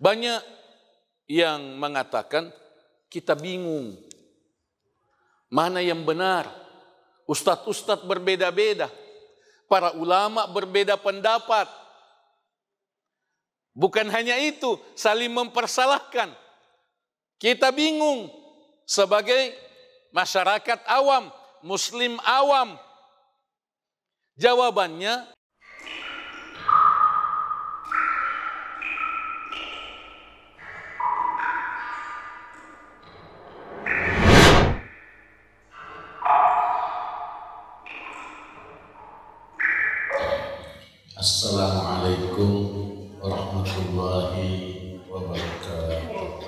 Banyak yang mengatakan kita bingung mana yang benar. Ustadz-ustadz berbeda-beda, para ulama berbeda pendapat. Bukan hanya itu, saling mempersalahkan. Kita bingung sebagai masyarakat awam, muslim awam. Jawabannya السلام عليكم ورحمة الله وبركاته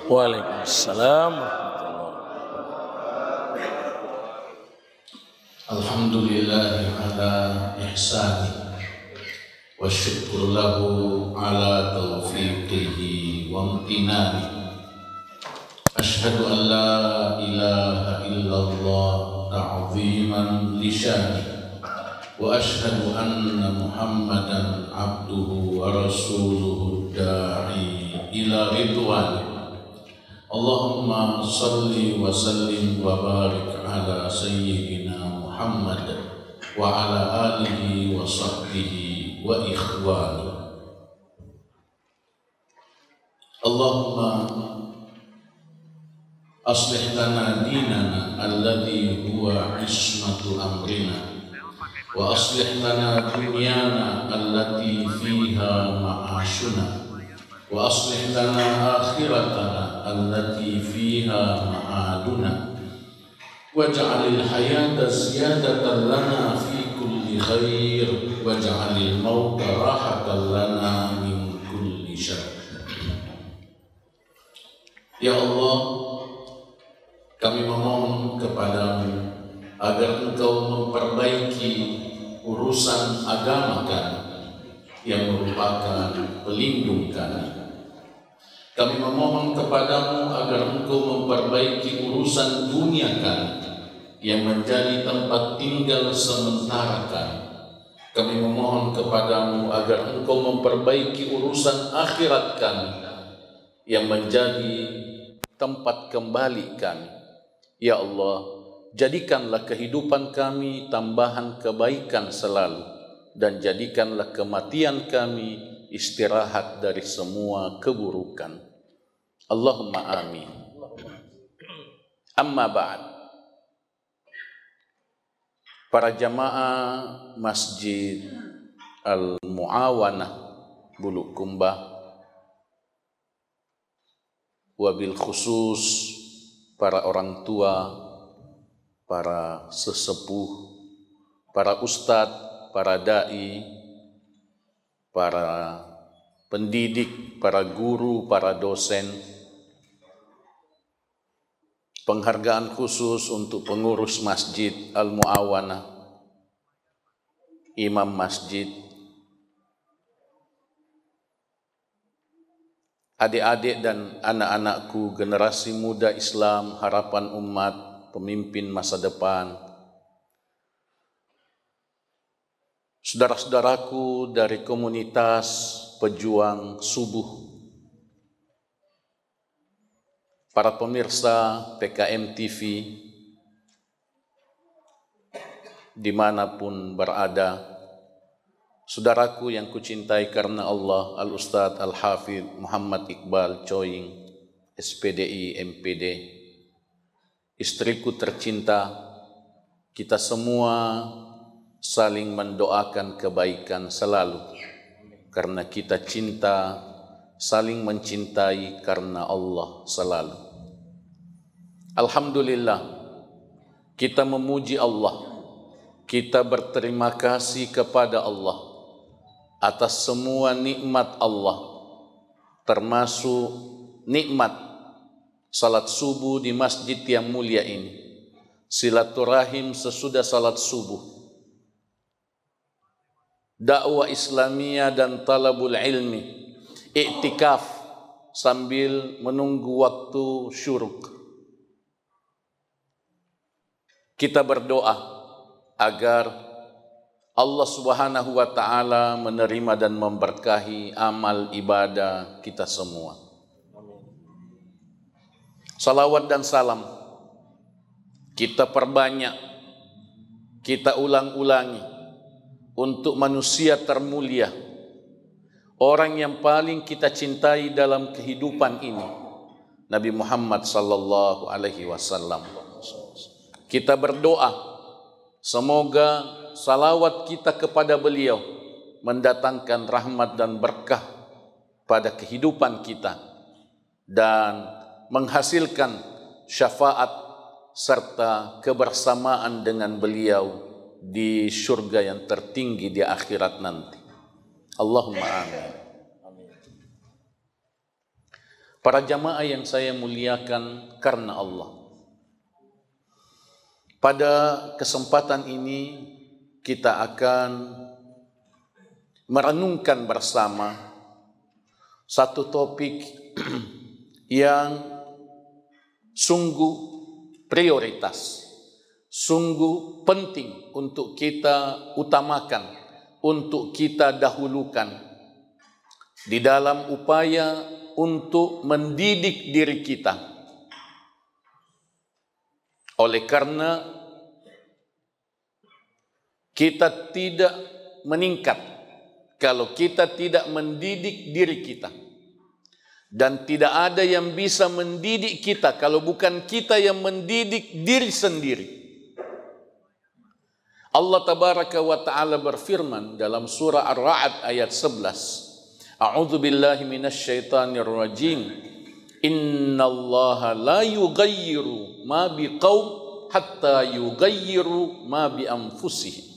وعليكم السلام ورحمة الله الحمد لله على إحسانه والشكر له على توفيقه وامتنانه أشهد أن لا إله إلا الله تعظيما لشانه وأشهد أن محمدا عبده ورسوله الداعي إلى رضوانه اللهم صل وسلم وبارك على سيدنا محمد وعلى آله وصحبه وإخوانه اللهم أصلح لنا ديننا الذي هو عصمة أمرنا وأصلح لنا دنيانا التي فيها معاشنا وأصلح لنا آخرتنا التي فيها معادنا واجعل الحياة زيادة لنا في كل خير واجعل الموت راحة لنا من كل شر يا الله kami memohon kepadamu agar engkau urusan agama kami yang merupakan pelindung kami. Kami memohon kepadamu agar engkau memperbaiki urusan dunia kami yang menjadi tempat tinggal sementara kami. Kami memohon kepadamu agar engkau memperbaiki urusan akhirat kami yang menjadi tempat kembali kami. Ya Allah, Jadikanlah kehidupan kami tambahan kebaikan selalu, dan jadikanlah kematian kami istirahat dari semua keburukan. Allahumma amin. Amma ba'd. Para jamaah Masjid Al-Muawanah Bulu Kumbah wabil khusus para orang tua para sesepuh, para ustadz, para dai, para pendidik, para guru, para dosen. Penghargaan khusus untuk pengurus masjid Al-Mu'awana, imam masjid, adik-adik dan anak-anakku generasi muda Islam harapan umat pemimpin masa depan. Saudara-saudaraku dari komunitas pejuang subuh, para pemirsa PKM TV, dimanapun berada, saudaraku yang kucintai karena Allah, Al-Ustadz Al-Hafidh Muhammad Iqbal Coying, SPDI, MPD, istriku tercinta, kita semua saling mendoakan kebaikan selalu. Karena kita cinta, saling mencintai karena Allah selalu. Alhamdulillah, kita memuji Allah. Kita berterima kasih kepada Allah atas semua nikmat Allah, termasuk nikmat salat subuh di masjid yang mulia ini. Silaturahim sesudah salat subuh. Dakwah Islamiyah dan talabul ilmi. Iktikaf sambil menunggu waktu syuruk. Kita berdoa agar Allah Subhanahu wa taala menerima dan memberkahi amal ibadah kita semua. salawat dan salam kita perbanyak kita ulang-ulangi untuk manusia termulia orang yang paling kita cintai dalam kehidupan ini Nabi Muhammad sallallahu alaihi wasallam kita berdoa semoga salawat kita kepada beliau mendatangkan rahmat dan berkah pada kehidupan kita dan menghasilkan syafaat serta kebersamaan dengan beliau di surga yang tertinggi di akhirat nanti. Allahumma amin. Para jamaah yang saya muliakan karena Allah. Pada kesempatan ini kita akan merenungkan bersama satu topik yang sungguh prioritas, sungguh penting untuk kita utamakan, untuk kita dahulukan di dalam upaya untuk mendidik diri kita. Oleh karena kita tidak meningkat kalau kita tidak mendidik diri kita dan tidak ada yang bisa mendidik kita kalau bukan kita yang mendidik diri sendiri. Allah tabaraka wa taala berfirman dalam surah ar Raad ayat 11. A'udzu billahi minasyaitonir rajim. Innallaha la yughayyiru ma biqaum hatta yughayyiru ma bi anfusihim.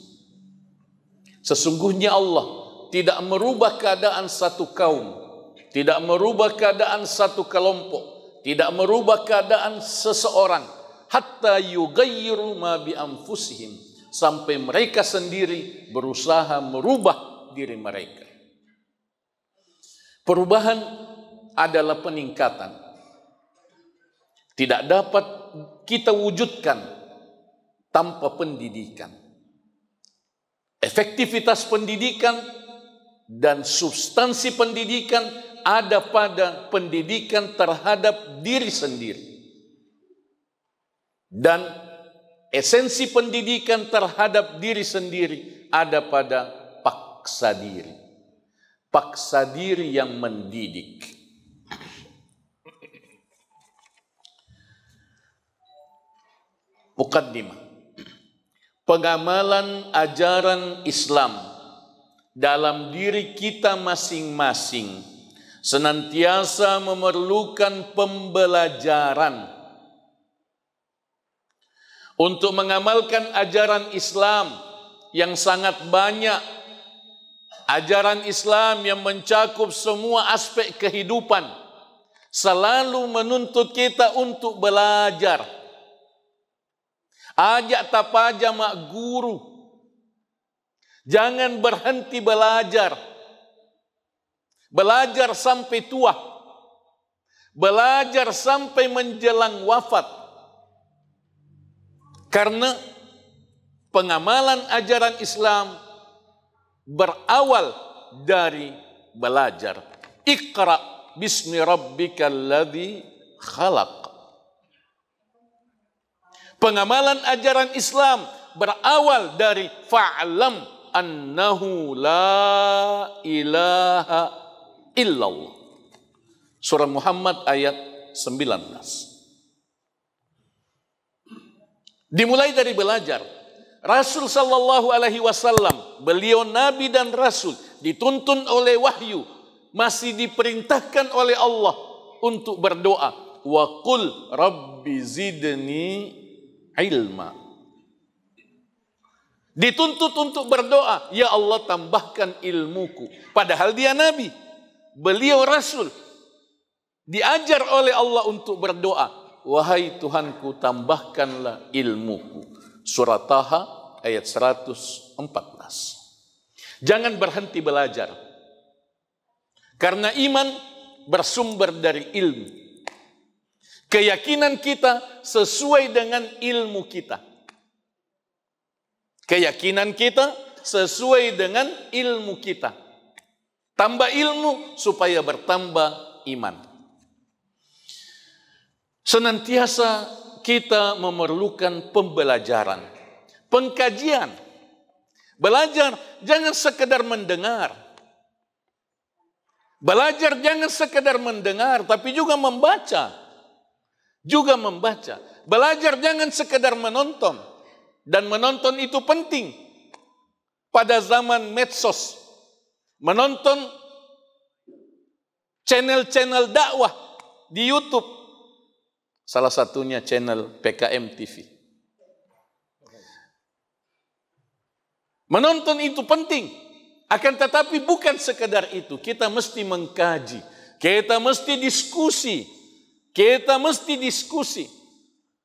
Sesungguhnya Allah tidak merubah keadaan satu kaum tidak merubah keadaan satu kelompok, tidak merubah keadaan seseorang, hatta yugayiru ma bi anfusihim sampai mereka sendiri berusaha merubah diri mereka. Perubahan adalah peningkatan. Tidak dapat kita wujudkan tanpa pendidikan. Efektivitas pendidikan dan substansi pendidikan ada pada pendidikan terhadap diri sendiri. Dan esensi pendidikan terhadap diri sendiri ada pada paksa diri. Paksa diri yang mendidik. Mukaddimah. Pengamalan ajaran Islam dalam diri kita masing-masing senantiasa memerlukan pembelajaran untuk mengamalkan ajaran Islam yang sangat banyak, ajaran Islam yang mencakup semua aspek kehidupan, selalu menuntut kita untuk belajar. Ajak tapa mak guru. Jangan berhenti belajar Belajar sampai tua. Belajar sampai menjelang wafat. Karena pengamalan ajaran Islam berawal dari belajar. Iqra bismi rabbikal ladzi khalaq. Pengamalan ajaran Islam berawal dari fa'lam annahu la ilaha illallah. Surah Muhammad ayat 19. Dimulai dari belajar. Rasul sallallahu alaihi wasallam, beliau nabi dan rasul dituntun oleh wahyu, masih diperintahkan oleh Allah untuk berdoa. Wa qul rabbi zidni ilma. Dituntut untuk berdoa, ya Allah tambahkan ilmuku. Padahal dia nabi. Beliau Rasul diajar oleh Allah untuk berdoa. Wahai Tuhanku tambahkanlah ilmuku. Surat Taha ayat 114. Jangan berhenti belajar. Karena iman bersumber dari ilmu. Keyakinan kita sesuai dengan ilmu kita. Keyakinan kita sesuai dengan ilmu kita. Tambah ilmu supaya bertambah iman. Senantiasa kita memerlukan pembelajaran, pengkajian. Belajar jangan sekedar mendengar. Belajar jangan sekedar mendengar tapi juga membaca. Juga membaca. Belajar jangan sekedar menonton dan menonton itu penting. Pada zaman medsos menonton channel-channel dakwah di YouTube. Salah satunya channel PKM TV. Menonton itu penting. Akan tetapi bukan sekedar itu. Kita mesti mengkaji. Kita mesti diskusi. Kita mesti diskusi.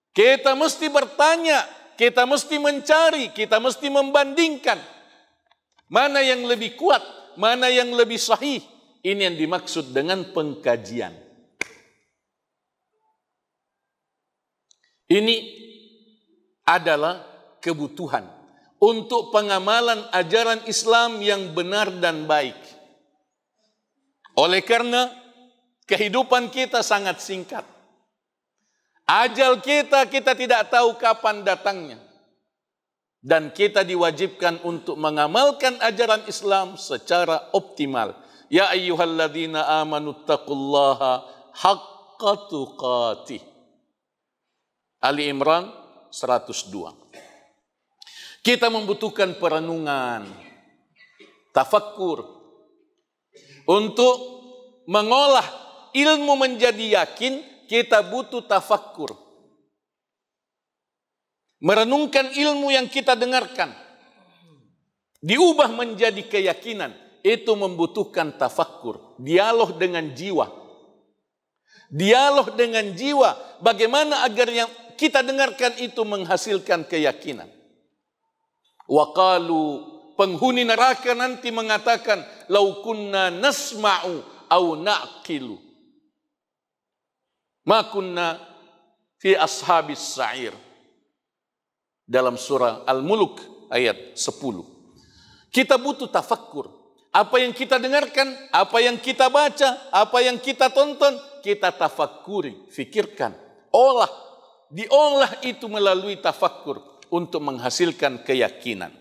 Kita mesti bertanya. Kita mesti mencari. Kita mesti membandingkan. Mana yang lebih kuat mana yang lebih sahih. Ini yang dimaksud dengan pengkajian. Ini adalah kebutuhan untuk pengamalan ajaran Islam yang benar dan baik. Oleh karena kehidupan kita sangat singkat. Ajal kita, kita tidak tahu kapan datangnya. Dan kita diwajibkan untuk mengamalkan ajaran Islam secara optimal. Ya ayyuhalladzina amanu taqullaha haqqa tuqatih. Ali Imran 102. Kita membutuhkan perenungan, tafakkur, untuk mengolah ilmu menjadi yakin, kita butuh tafakkur. Merenungkan ilmu yang kita dengarkan. Diubah menjadi keyakinan. Itu membutuhkan tafakur. Dialog dengan jiwa. Dialog dengan jiwa. Bagaimana agar yang kita dengarkan itu menghasilkan keyakinan. Wakalu penghuni neraka nanti mengatakan lau kunna nasma'u au naqilu. Ma kunna fi ashabis sa'ir dalam surah Al-Muluk ayat 10. Kita butuh tafakkur. Apa yang kita dengarkan, apa yang kita baca, apa yang kita tonton, kita tafakuri, fikirkan, olah. Diolah itu melalui tafakkur untuk menghasilkan keyakinan.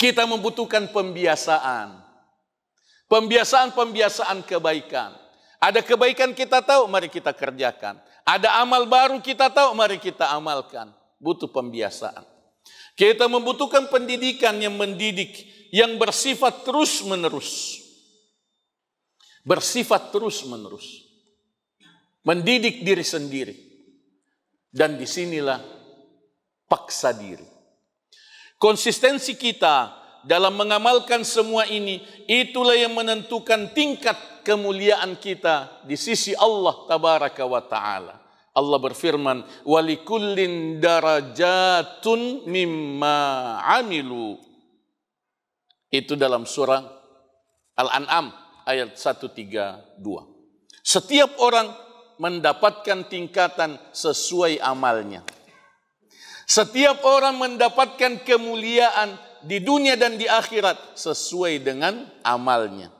Kita membutuhkan pembiasaan. Pembiasaan-pembiasaan kebaikan. Ada kebaikan kita tahu, mari kita kerjakan. Ada amal baru kita tahu, mari kita amalkan butuh pembiasaan. Kita membutuhkan pendidikan yang mendidik, yang bersifat terus-menerus. Bersifat terus-menerus. Mendidik diri sendiri. Dan disinilah paksa diri. Konsistensi kita dalam mengamalkan semua ini, itulah yang menentukan tingkat kemuliaan kita di sisi Allah Tabaraka wa Ta'ala. Allah berfirman, "Walikullin darajatun mimma amilu." Itu dalam surah Al-An'am ayat 132. Setiap orang mendapatkan tingkatan sesuai amalnya. Setiap orang mendapatkan kemuliaan di dunia dan di akhirat sesuai dengan amalnya.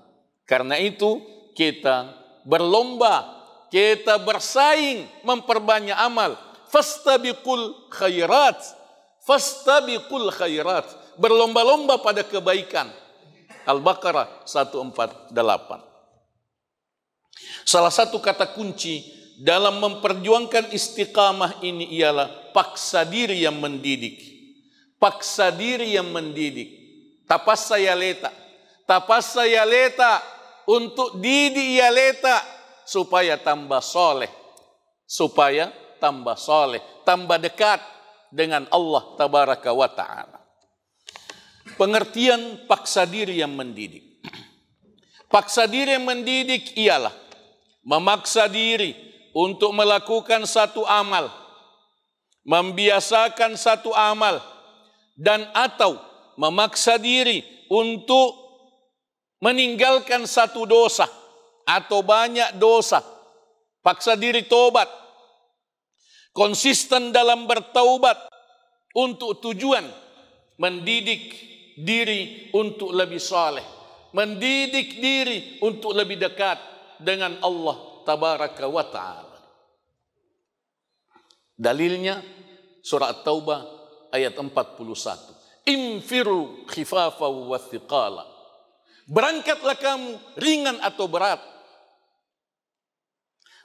Karena itu kita berlomba kita bersaing memperbanyak amal. Fastabiqul khairat. Fastabiqul khairat. Berlomba-lomba pada kebaikan. Al-Baqarah 148. Salah satu kata kunci dalam memperjuangkan istiqamah ini ialah paksa diri yang mendidik. Paksa diri yang mendidik. Tapas saya leta. Tapas saya leta. Untuk didi ia leta supaya tambah soleh. Supaya tambah soleh, tambah dekat dengan Allah tabaraka wa ta'ala. Pengertian paksa diri yang mendidik. Paksa diri yang mendidik ialah memaksa diri untuk melakukan satu amal, membiasakan satu amal, dan atau memaksa diri untuk meninggalkan satu dosa atau banyak dosa, paksa diri tobat, konsisten dalam bertaubat untuk tujuan mendidik diri untuk lebih saleh, mendidik diri untuk lebih dekat dengan Allah tabaraka wa taala. Dalilnya surat taubah ayat 41. Infiru khifafa wa thiqala Berangkatlah kamu ringan atau berat.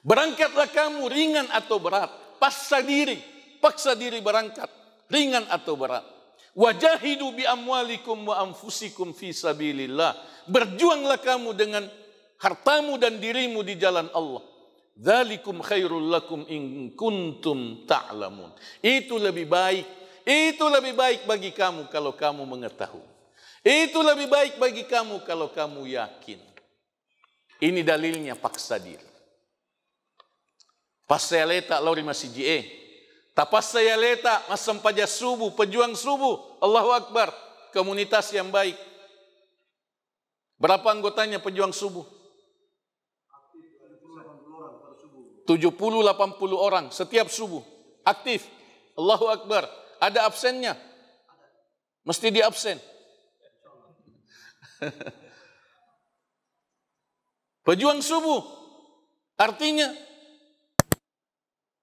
Berangkatlah kamu ringan atau berat. Paksa diri, paksa diri berangkat. Ringan atau berat. Wajahidu bi amwalikum wa anfusikum fi sabilillah. Berjuanglah kamu dengan hartamu dan dirimu di jalan Allah. Dzalikum khairul lakum in kuntum ta'lamun. Itu lebih baik. Itu lebih baik bagi kamu kalau kamu mengetahui. Itu lebih baik bagi kamu kalau kamu yakin. Ini dalilnya paksa diri. letak lori masih e. saya letak masam paja subuh, pejuang subuh. Allahu Akbar. Komunitas yang baik. Berapa anggotanya pejuang subuh? 70-80 orang setiap subuh. Aktif. Allahu Akbar. Ada absennya? Mesti di absen. Pejuang subuh. Artinya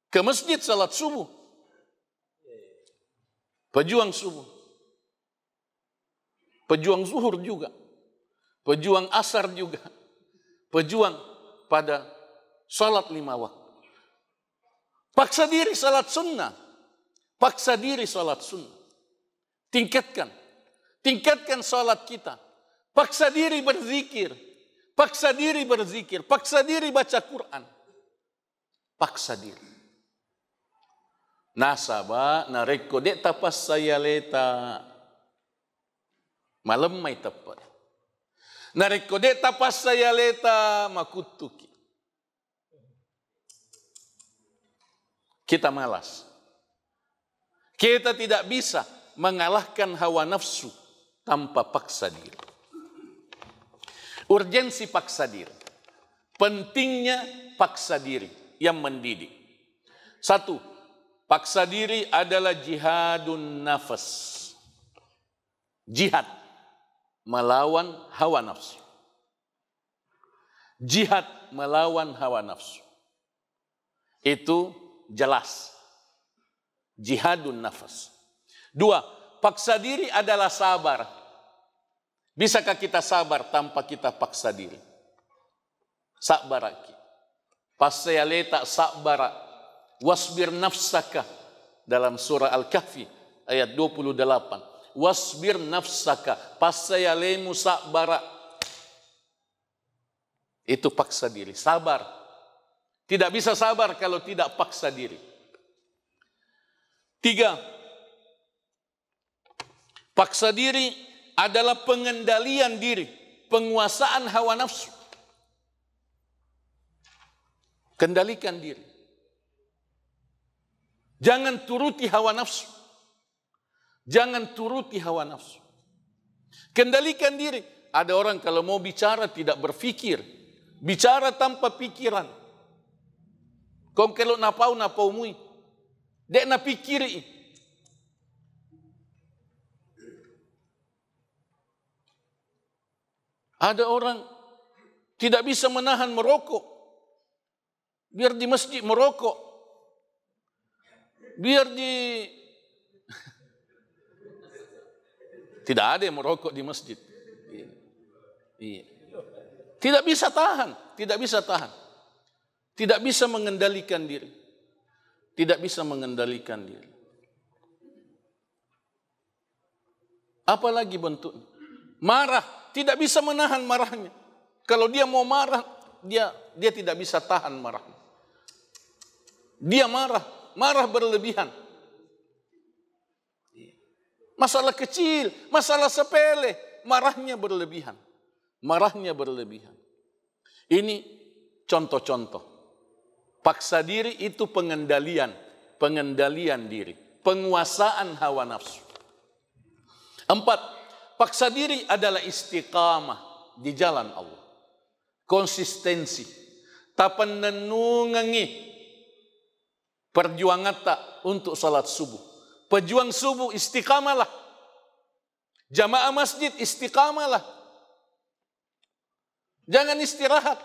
ke masjid salat subuh. Pejuang subuh. Pejuang zuhur juga. Pejuang asar juga. Pejuang pada salat lima waktu. Paksa diri salat sunnah. Paksa diri salat sunnah. Tingkatkan. Tingkatkan salat kita. Paksa diri berzikir. Paksa diri berzikir. Paksa diri baca Quran. Paksa diri. Nasabah nareko dek tapas saya leta. Malam mai tepat. Nareko dek tapas saya leta makutuki. Kita malas. Kita tidak bisa mengalahkan hawa nafsu tanpa paksa diri. Urgensi paksa diri. Pentingnya paksa diri yang mendidik. Satu, paksa diri adalah jihadun nafas. Jihad melawan hawa nafsu. Jihad melawan hawa nafsu. Itu jelas. Jihadun nafas. Dua, paksa diri adalah sabar Bisakah kita sabar tanpa kita paksa diri? Sabaraki. saya letak sabara. Wasbir nafsaka. Dalam surah Al-Kahfi ayat 28. Wasbir nafsaka. Pas saya lemu sabara. Itu paksa diri. Sabar. Tidak bisa sabar kalau tidak paksa diri. Tiga. Paksa diri adalah pengendalian diri, penguasaan hawa nafsu. Kendalikan diri. Jangan turuti hawa nafsu. Jangan turuti hawa nafsu. Kendalikan diri. Ada orang kalau mau bicara tidak berfikir, Bicara tanpa pikiran. Kau kalau napau napau mui. Dek na pikiri. Ada orang tidak bisa menahan merokok. Biar di masjid merokok. Biar di... Tidak ada yang merokok di masjid. Tidak bisa tahan. Tidak bisa tahan. Tidak bisa mengendalikan diri. Tidak bisa mengendalikan diri. Apalagi bentuknya. Marah. Marah. tidak bisa menahan marahnya. Kalau dia mau marah, dia dia tidak bisa tahan marahnya. Dia marah, marah berlebihan. Masalah kecil, masalah sepele, marahnya berlebihan. Marahnya berlebihan. Ini contoh-contoh. Paksa diri itu pengendalian, pengendalian diri, penguasaan hawa nafsu. Empat, Paksa diri adalah istiqamah di jalan Allah. Konsistensi. Tapan nenungangi. Perjuangan tak untuk salat subuh. Pejuang subuh istiqamalah. Jamaah masjid istiqamalah. Jangan istirahat.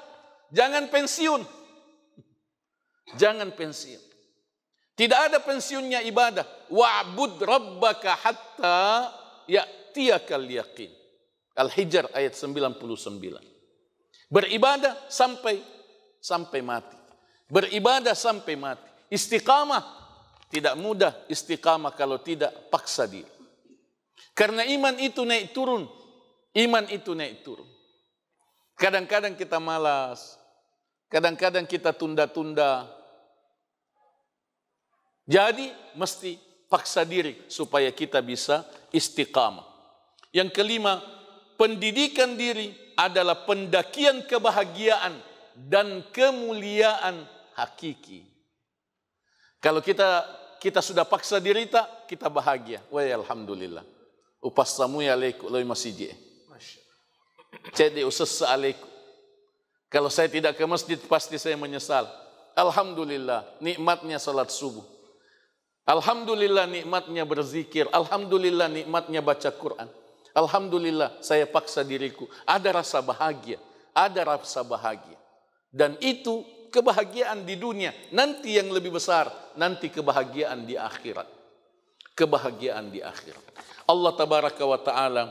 Jangan pensiun. Jangan pensiun. Tidak ada pensiunnya ibadah. Wa'bud rabbaka hatta ya ya'tiyakal yakin Al-Hijr ayat 99. Beribadah sampai sampai mati. Beribadah sampai mati. Istiqamah tidak mudah istiqamah kalau tidak paksa diri. Karena iman itu naik turun. Iman itu naik turun. Kadang-kadang kita malas. Kadang-kadang kita tunda-tunda. Jadi mesti paksa diri supaya kita bisa istiqamah. Yang kelima, pendidikan diri adalah pendakian kebahagiaan dan kemuliaan hakiki. Kalau kita kita sudah paksa diri tak, kita bahagia. Wa alhamdulillah. Upasamu ya alaikum, loy masjid. Cedi usassa alaikum. Kalau saya tidak ke masjid pasti saya menyesal. Alhamdulillah nikmatnya salat subuh. Alhamdulillah nikmatnya berzikir. Alhamdulillah nikmatnya baca Quran. Alhamdulillah saya paksa diriku. Ada rasa bahagia. Ada rasa bahagia. Dan itu kebahagiaan di dunia. Nanti yang lebih besar. Nanti kebahagiaan di akhirat. Kebahagiaan di akhirat. Allah tabaraka wa ta'ala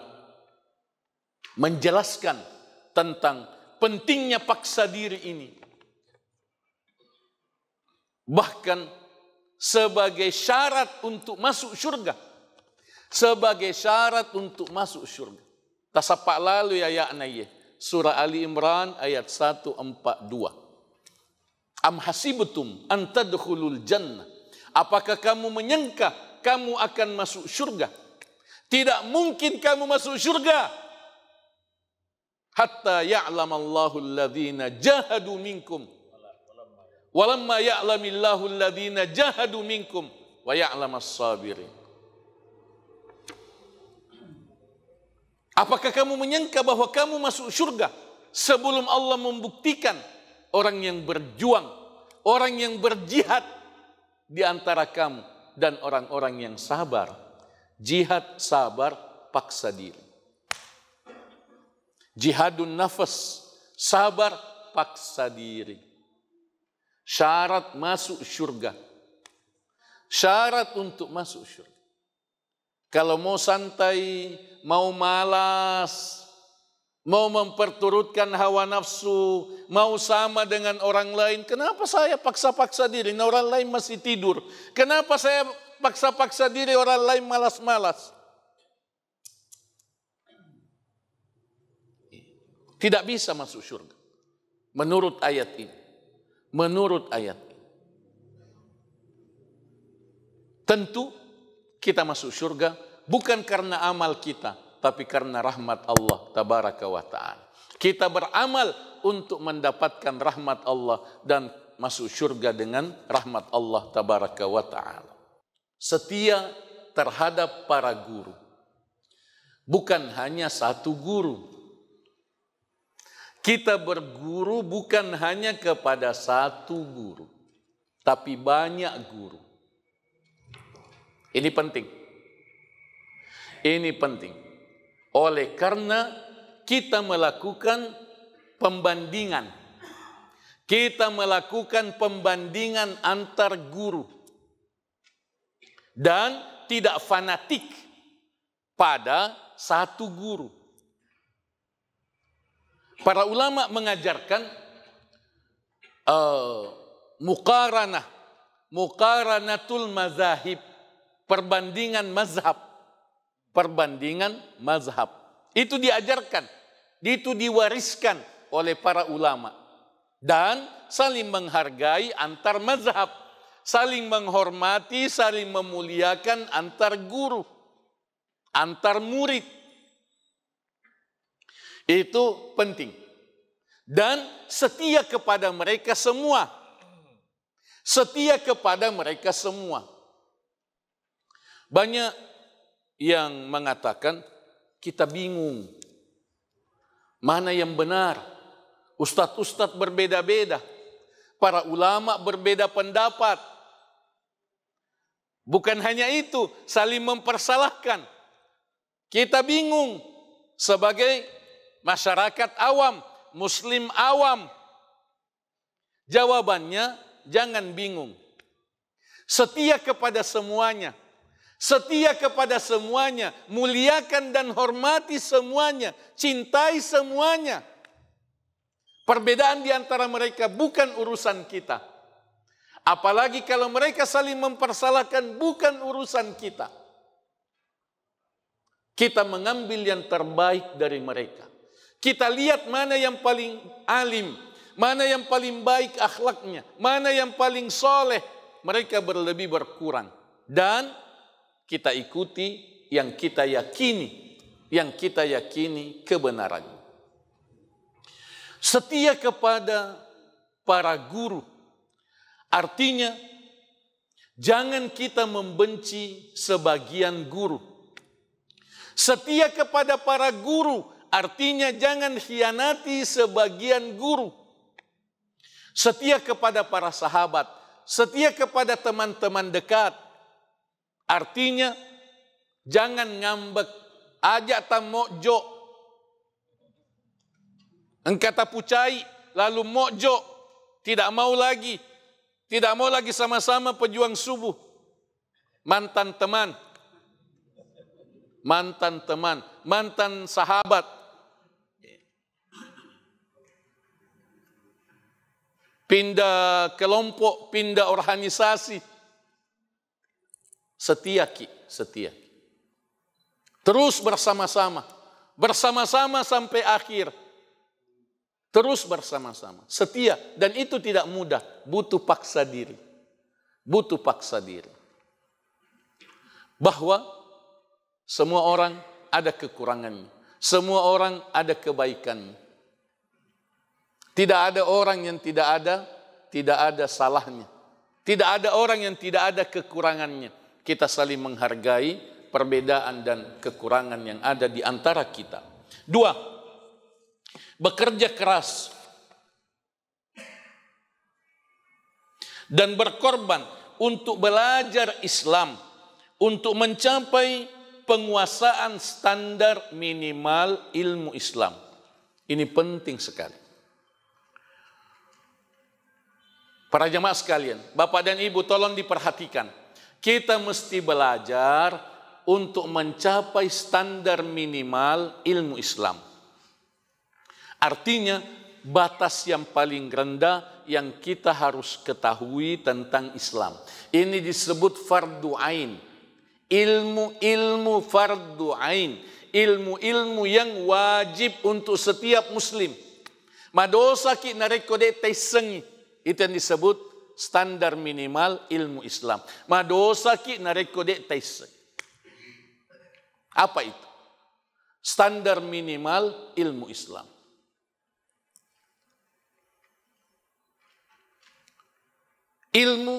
menjelaskan tentang pentingnya paksa diri ini. Bahkan sebagai syarat untuk masuk surga sebagai syarat untuk masuk surga. Tasapak lalu ya ya'nayya. Surah Ali Imran ayat 142. Am hasibutum an tadkhulul jannah. Apakah kamu menyangka kamu akan masuk surga? Tidak mungkin kamu masuk surga. Hatta ya'lamallahu alladhina jahadu minkum. Walamma ya'lamillahu alladhina jahadu minkum. Wa ya'lamas sabirin. Apakah kamu menyangka bahwa kamu masuk surga sebelum Allah membuktikan orang yang berjuang, orang yang berjihad di antara kamu dan orang-orang yang sabar? Jihad sabar paksa diri. Jihadun nafas sabar paksa diri. Syarat masuk surga. Syarat untuk masuk surga. Kalau mau santai, mau malas, mau memperturutkan hawa nafsu, mau sama dengan orang lain, kenapa saya paksa-paksa diri? Nah, orang lain masih tidur. Kenapa saya paksa-paksa diri orang lain malas-malas? Tidak bisa masuk surga. Menurut ayat ini. Menurut ayat ini. Tentu kita masuk surga bukan karena amal kita, tapi karena rahmat Allah tabaraka wa ta'ala. Kita beramal untuk mendapatkan rahmat Allah dan masuk surga dengan rahmat Allah tabaraka wa ta'ala. Setia terhadap para guru. Bukan hanya satu guru. Kita berguru bukan hanya kepada satu guru, tapi banyak guru. Ini penting. Ini penting. Oleh karena kita melakukan pembandingan. Kita melakukan pembandingan antar guru. Dan tidak fanatik pada satu guru. Para ulama mengajarkan uh, eh, mukaranah, tul mazahib, perbandingan mazhab perbandingan mazhab. Itu diajarkan, itu diwariskan oleh para ulama. Dan saling menghargai antar mazhab, saling menghormati, saling memuliakan antar guru, antar murid. Itu penting. Dan setia kepada mereka semua. Setia kepada mereka semua. Banyak yang mengatakan kita bingung mana yang benar. Ustadz-ustadz berbeda-beda, para ulama berbeda pendapat. Bukan hanya itu, saling mempersalahkan. Kita bingung sebagai masyarakat awam, muslim awam. Jawabannya jangan bingung. Setia kepada semuanya setia kepada semuanya, muliakan dan hormati semuanya, cintai semuanya. Perbedaan di antara mereka bukan urusan kita. Apalagi kalau mereka saling mempersalahkan bukan urusan kita. Kita mengambil yang terbaik dari mereka. Kita lihat mana yang paling alim, mana yang paling baik akhlaknya, mana yang paling soleh. Mereka berlebih berkurang. Dan kita ikuti yang kita yakini, yang kita yakini kebenarannya. Setia kepada para guru, artinya jangan kita membenci sebagian guru. Setia kepada para guru, artinya jangan hianati sebagian guru. Setia kepada para sahabat, setia kepada teman-teman dekat, Artinya, jangan ngambek, ajak tamokjo. Engkata pucai, lalu mojo, Tidak mau lagi, tidak mau lagi sama-sama pejuang subuh. Mantan teman, mantan teman, mantan sahabat. Pindah kelompok, pindah organisasi Setia ki, setia. Terus bersama-sama. Bersama-sama sampai akhir. Terus bersama-sama. Setia. Dan itu tidak mudah. Butuh paksa diri. Butuh paksa diri. Bahwa semua orang ada kekurangannya. Semua orang ada kebaikan. Tidak ada orang yang tidak ada, tidak ada salahnya. Tidak ada orang yang tidak ada kekurangannya. Kita saling menghargai perbedaan dan kekurangan yang ada di antara kita. Dua, bekerja keras dan berkorban untuk belajar Islam, untuk mencapai penguasaan standar minimal ilmu Islam. Ini penting sekali. Para jemaah sekalian, Bapak dan Ibu tolong diperhatikan. Kita mesti belajar untuk mencapai standar minimal ilmu Islam. Artinya, batas yang paling rendah yang kita harus ketahui tentang Islam. Ini disebut fardu ain. Ilmu-ilmu fardu ain. Ilmu-ilmu yang wajib untuk setiap muslim. Madosa ki narekode tesengi. Itu yang disebut standar minimal ilmu Islam. Ma dosa ki nareko dek Apa itu? Standar minimal ilmu Islam. Ilmu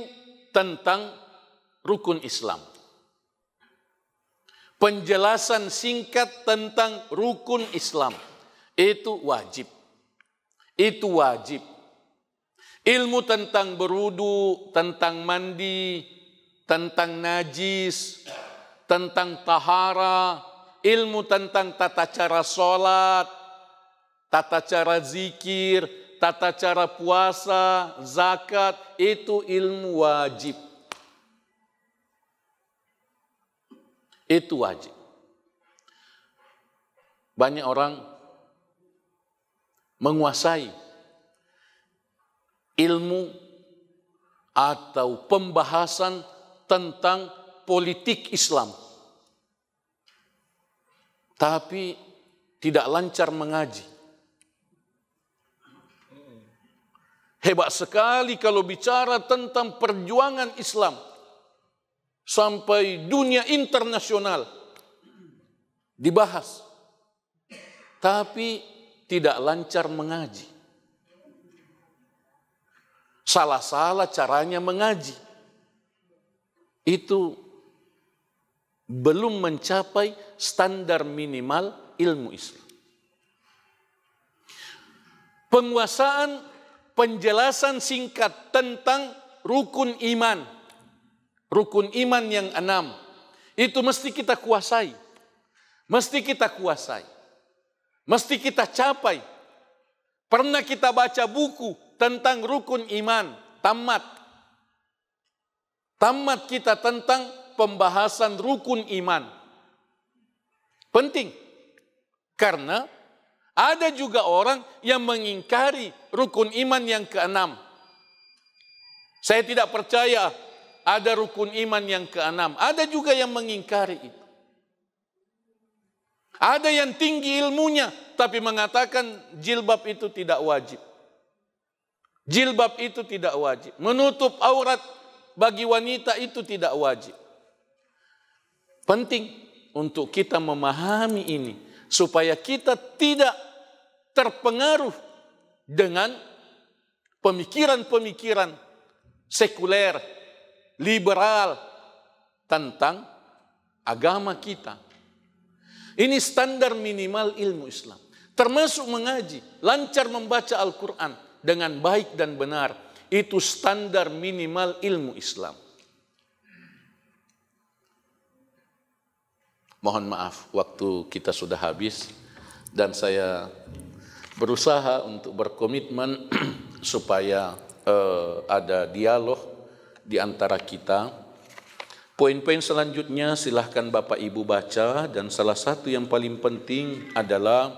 tentang rukun Islam. Penjelasan singkat tentang rukun Islam. Itu wajib. Itu wajib Ilmu tentang berudu, tentang mandi, tentang najis, tentang tahara, ilmu tentang tata cara sholat, tata cara zikir, tata cara puasa, zakat, itu ilmu wajib. Itu wajib. Banyak orang menguasai ilmu atau pembahasan tentang politik Islam. Tapi tidak lancar mengaji. Hebat sekali kalau bicara tentang perjuangan Islam sampai dunia internasional dibahas. Tapi tidak lancar mengaji salah-salah caranya mengaji. Itu belum mencapai standar minimal ilmu Islam. Penguasaan penjelasan singkat tentang rukun iman. Rukun iman yang enam. Itu mesti kita kuasai. Mesti kita kuasai. Mesti kita capai. Pernah kita baca buku tentang rukun iman, tamat. Tamat kita tentang pembahasan rukun iman. Penting. Karena ada juga orang yang mengingkari rukun iman yang keenam. Saya tidak percaya ada rukun iman yang keenam. Ada juga yang mengingkari itu. Ada yang tinggi ilmunya tapi mengatakan jilbab itu tidak wajib. Jilbab itu tidak wajib. Menutup aurat bagi wanita itu tidak wajib. Penting untuk kita memahami ini supaya kita tidak terpengaruh dengan pemikiran-pemikiran sekuler, liberal tentang agama kita. Ini standar minimal ilmu Islam. Termasuk mengaji, lancar membaca Al-Quran, dengan baik dan benar. Itu standar minimal ilmu Islam. Mohon maaf, waktu kita sudah habis dan saya berusaha untuk berkomitmen supaya uh, ada dialog di antara kita. Poin-poin selanjutnya silahkan Bapak Ibu baca dan salah satu yang paling penting adalah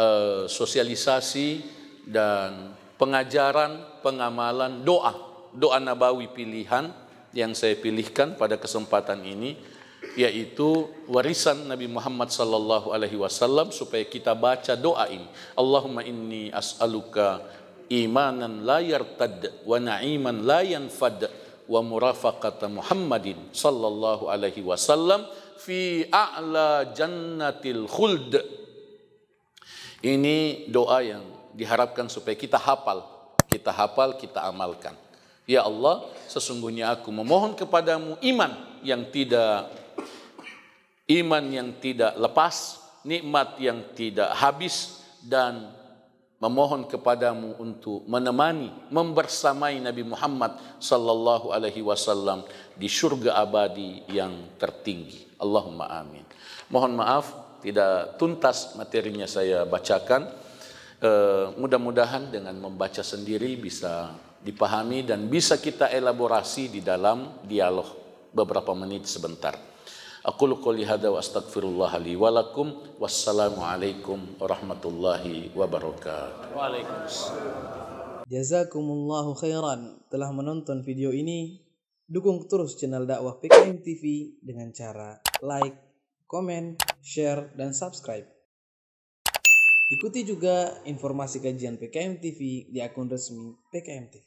uh, sosialisasi dan pengajaran, pengamalan, doa. Doa Nabawi pilihan yang saya pilihkan pada kesempatan ini yaitu warisan Nabi Muhammad sallallahu alaihi wasallam supaya kita baca doa ini. Allahumma inni as'aluka imanan la yartad wa na'iman la yanfad wa murafaqata Muhammadin sallallahu alaihi wasallam fi a'la jannatil khuld. Ini doa yang diharapkan supaya kita hafal, kita hafal, kita amalkan. Ya Allah, sesungguhnya aku memohon kepadamu iman yang tidak iman yang tidak lepas, nikmat yang tidak habis dan memohon kepadamu untuk menemani, membersamai Nabi Muhammad sallallahu alaihi wasallam di surga abadi yang tertinggi. Allahumma amin. Mohon maaf tidak tuntas materinya saya bacakan. Eh, mudah-mudahan dengan membaca sendiri bisa dipahami dan bisa kita elaborasi di dalam dialog beberapa menit sebentar. Aku qouli hadza wa astaghfirullah li wa warahmatullahi wabarakatuh. Waalaikumsalam. Jazakumullahu khairan telah menonton video ini. Dukung terus channel dakwah PKM TV dengan cara like, komen, share, dan subscribe. Ikuti juga informasi kajian PKM TV di akun resmi PKM TV.